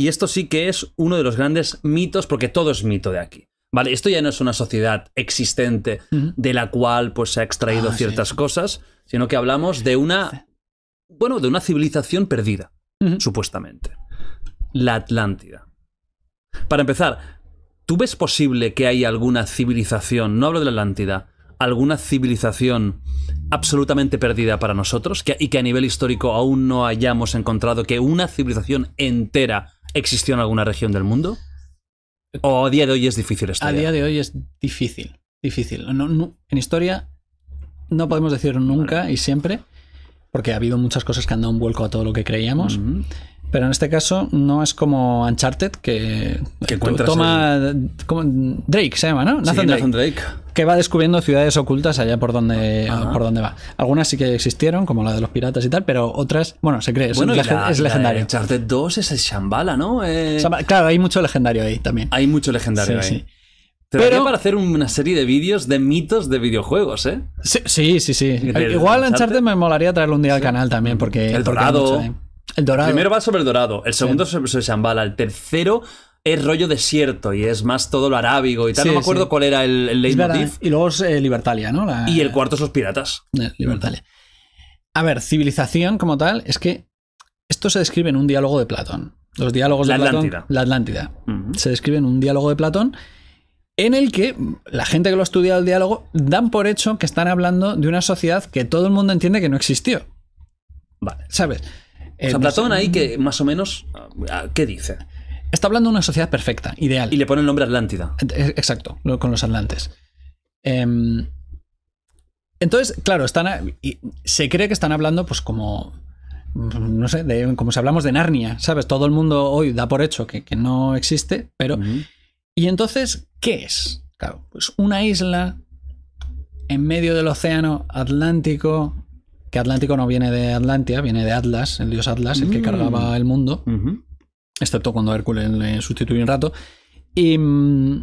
Y esto sí que es uno de los grandes mitos, porque todo es mito de aquí. Vale, esto ya no es una sociedad existente de la cual pues se ha extraído ah, ciertas cosas, sino que hablamos de una bueno, de una civilización perdida, supuestamente. La Atlántida. Para empezar, ¿tú ves posible que haya alguna civilización, no hablo de la Atlántida, alguna civilización absolutamente perdida para nosotros y que a nivel histórico aún no hayamos encontrado que una civilización entera existió en alguna región del mundo? ¿O a día de hoy es difícil esto? A día de hoy es difícil, difícil. en historia no podemos decir nunca y siempre, porque ha habido muchas cosas que han dado un vuelco a todo lo que creíamos. Pero en este caso no es como Uncharted, que, que toma. Drake se llama, ¿no? Nathan, Drake que va descubriendo ciudades ocultas allá por donde, por donde va. Algunas sí que existieron, como la de los piratas y tal, pero otras, bueno, se cree, es, legendario. Uncharted 2 es el Shambhala, ¿no? Eh, claro, hay mucho legendario ahí también. Hay mucho legendario ahí. pero para hacer una serie de vídeos de mitos de videojuegos, ¿eh? Sí, sí, sí. Eh, igual Igual Uncharted me molaría traerlo un día al canal también, porque... El dorado. El dorado. primero va sobre el dorado, el segundo sobre sobre Shambhala, el tercero es rollo desierto y es más todo lo arábigo y tal. no me acuerdo cuál era el, el leitmotiv. Y luego es eh, Libertalia, ¿no? Y el cuarto es los piratas. Eh, Libertalia. A ver, civilización como tal, es que esto se describe en un diálogo de Platón. Los diálogos de Platón. La Atlántida. Se describe en un diálogo de Platón en el que la gente que lo ha estudiado el diálogo dan por hecho que están hablando de una sociedad que todo el mundo entiende que no existió. Vale. ¿Sabes? o eh, Platón ahí que más o menos, ah, ¿qué dice? Está hablando de una sociedad perfecta, ideal. Y le pone el nombre Atlántida. Eh, exacto, con los atlantes. Em, entonces, claro, están, se cree que están hablando pues como... No sé, como si hablamos de Narnia, ¿sabes? Todo el mundo hoy da por hecho que, no existe, pero... Y entonces, ¿qué es? Claro, pues una isla en medio del océano Atlántico, que Atlántico no viene de Atlantia, viene de Atlas, el dios Atlas, el que mm. cargaba el mundo excepto cuando Hércules le sustituye un rato. Mm,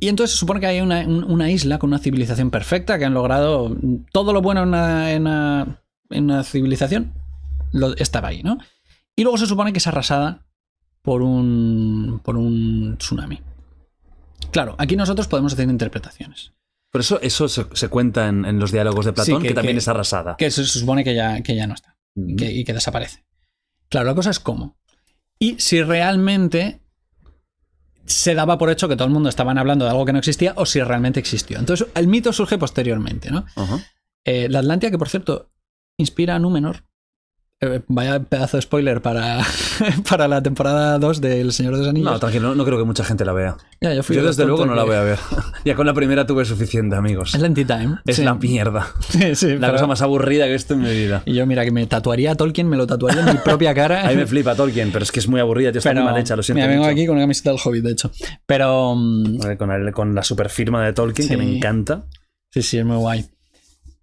y, entonces se supone que hay una, isla con una civilización perfecta que han logrado todo lo bueno en una, civilización. estaba ahí, ¿no? Y luego se supone que es arrasada por un, por un tsunami. Claro, aquí nosotros podemos hacer interpretaciones. Por eso, eso se, cuenta en, los diálogos de Platón, que, también es arrasada. Que se supone que ya, que ya no está y que desaparece. Claro, la cosa es cómo y si realmente se daba por hecho que todo el mundo estaban hablando de algo que no existía o si realmente existió. Entonces, el mito surge posteriormente, ¿no? Eh, la Atlantia, que por cierto, inspira a Númenor, eh, vaya pedazo de spoiler para, para la temporada 2 de El Señor de los Anillos. No, tranquilo, no, creo que mucha gente la vea. yo, desde luego no la voy a ver. ya con la primera tuve suficiente, amigos. Es la Time. Es la mierda. la cosa más aburrida que he visto en mi vida. Y yo, mira, que me tatuaría a Tolkien, me lo tatuaría en mi propia cara. Ahí me flipa Tolkien, pero es que es muy aburrida, tío, está mal hecha, lo siento. Mira, vengo aquí con una camiseta del Hobbit, de hecho. Pero. Mm, con la super firma de Tolkien, que me encanta. Sí, sí, es muy guay.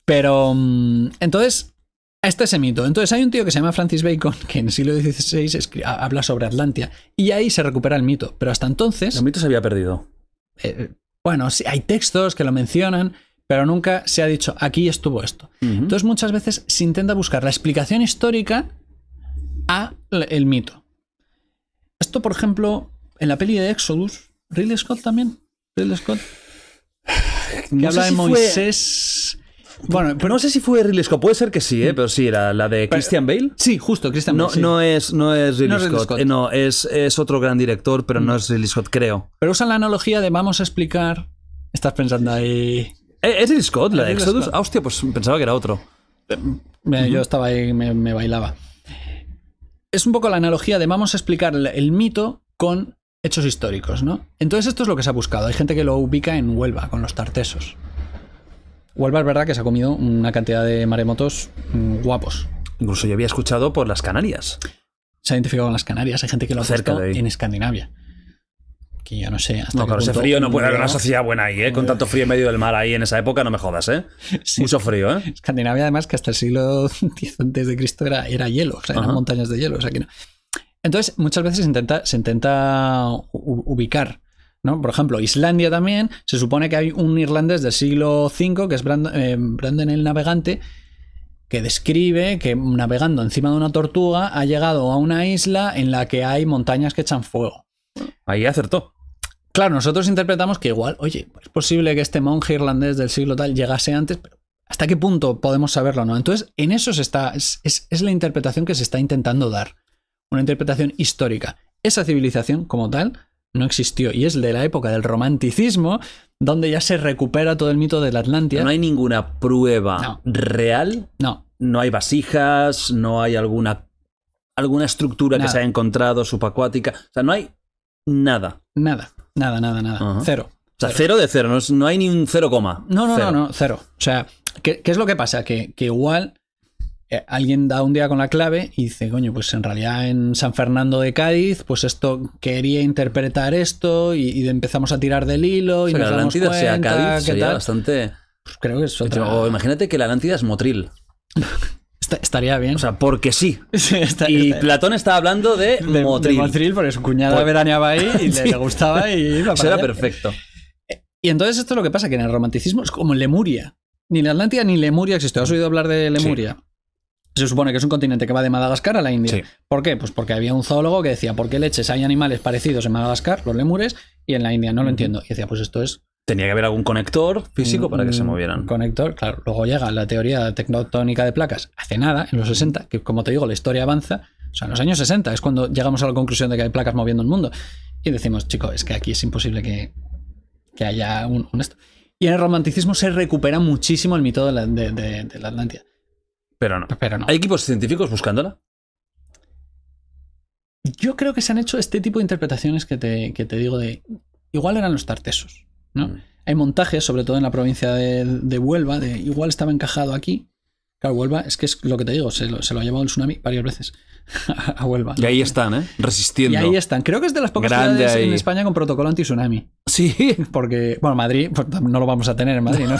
Pero. Mm, entonces, este es el mito. Entonces hay un tío que se llama Francis Bacon que en el siglo XVI habla sobre Atlantia y ahí se recupera el mito. Pero hasta entonces... El mito se había perdido. Eh, eh, bueno, sí, hay textos que lo mencionan, pero nunca se ha dicho aquí estuvo esto. Entonces muchas veces se intenta buscar la explicación histórica a el mito. Esto, por ejemplo, en la peli de Exodus, Ridley Scott también. Ridley Scott. Que habla de Moisés. Bueno, pero no sé si fue Ridley Scott, puede ser que sí, eh, pero sí, ¿era la de Christian Bale. Sí, justo, Christian Bale. No, es, no es Ridley, Scott, eh, no, es, otro gran director, pero no es Ridley Scott, creo. Pero usan la analogía de vamos a explicar. Estás pensando ahí. Eh, ¿Es Ridley Scott? ¿La de Exodus? Ah, hostia, pues pensaba que era otro. yo estaba ahí, me, me bailaba. Es un poco la analogía de vamos a explicar el mito con hechos históricos, ¿no? Entonces esto es lo que se ha buscado. Hay gente que lo ubica en Huelva, con los tartesos. Huelva es verdad que se ha comido una cantidad de maremotos mm, guapos. Incluso yo había escuchado por las Canarias. Se ha identificado con las Canarias, hay gente que lo acerca. en Escandinavia. Que yo no sé hasta No, ese frío no puede haber una sociedad buena ahí, ¿eh? Con tanto frío en medio del mar ahí en esa época, no me jodas, ¿eh? Mucho frío, ¿eh? Escandinavia, además, que hasta el siglo X antes de Cristo era, era hielo, o sea, eran montañas de hielo. O sea, que no. Entonces, muchas veces se intenta, ubicar por ejemplo, Islandia también, se supone que hay un irlandés del siglo V, que es eh, Brandon, el Navegante, que describe que navegando encima de una tortuga ha llegado a una isla en la que hay montañas que echan fuego. Ahí acertó. Claro, nosotros interpretamos que igual, oye, es posible que este monje irlandés del siglo tal llegase antes, pero ¿hasta qué punto podemos saberlo no? Entonces, en eso se está, es la interpretación que se está intentando dar. Una interpretación histórica. Esa civilización, como tal, no existió y es de la época del romanticismo donde ya se recupera todo el mito de la Atlántida. No hay ninguna prueba real. No. No hay vasijas, no hay alguna alguna estructura que se haya encontrado subacuática, o sea, no hay nada. Nada, nada, nada, nada. Cero. O sea, cero de cero, no, hay ni un cero coma. No, no, no, no, cero. O sea, ¿qué, ¿qué, es lo que pasa? Que, que igual eh, alguien da un día con la clave y dice, coño, pues en realidad en San Fernando de Cádiz, pues esto quería interpretar esto y, empezamos a tirar del hilo y la damos sea tal? bastante... Pues creo O imagínate que la Atlántida es Motril. estaría bien. O sea, porque sí. y Platón estaba hablando de, Motril. Motril, porque su cuñada veraneaba ahí y le, gustaba y Era perfecto. Eh, y entonces esto es lo que pasa, que en el romanticismo es como Lemuria. Ni la Atlántida ni Lemuria existió. ¿Has oído hablar de Lemuria? Se supone que es un continente que va de Madagascar a la India. ¿Por qué? Pues porque había un zoólogo que decía, ¿por qué leches hay animales parecidos en Madagascar, los lemures, y en la India? No lo entiendo. Y decía, pues esto es Tenía que haber algún conector físico para que se mm, movieran. Conector, claro. Luego llega la teoría tectónica de placas hace nada, en los 60, que como te digo, la historia avanza. O sea, en los años 60 es cuando llegamos a la conclusión de que hay placas moviendo el mundo. Y decimos, chico, es que aquí es imposible que, haya un, esto. Y en el romanticismo se recupera muchísimo el mito de la, de la Atlántida. Pero no. ¿Hay equipos científicos buscándola? Yo creo que se han hecho este tipo de interpretaciones que te, digo de. Igual eran los tartesos, ¿no? Mm. Hay montajes, sobre todo en la provincia de, Huelva, de igual estaba encajado aquí. Claro, Huelva, es que es lo que te digo, se lo, se lo ha llevado el tsunami varias veces a Huelva. Y ahí están, ¿eh? Resistiendo. Y ahí están. Creo que es de las pocas ciudades en España con protocolo anti-tsunami. Sí. Porque, bueno, Madrid, pues, no lo vamos a tener en Madrid, no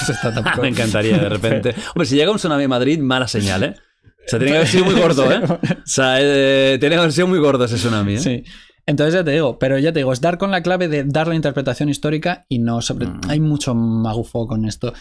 Me encantaría de repente. Hombre, si llega un tsunami en Madrid, mala señal, ¿eh? O sea, tiene que haber sido muy gordo, ¿eh? O sea, eh, tiene que haber sido muy gordo ese tsunami, ¿eh? Sí. Entonces ya te digo, pero ya te digo, es dar con la clave de dar la interpretación histórica y no mm. Hay mucho magufo con esto.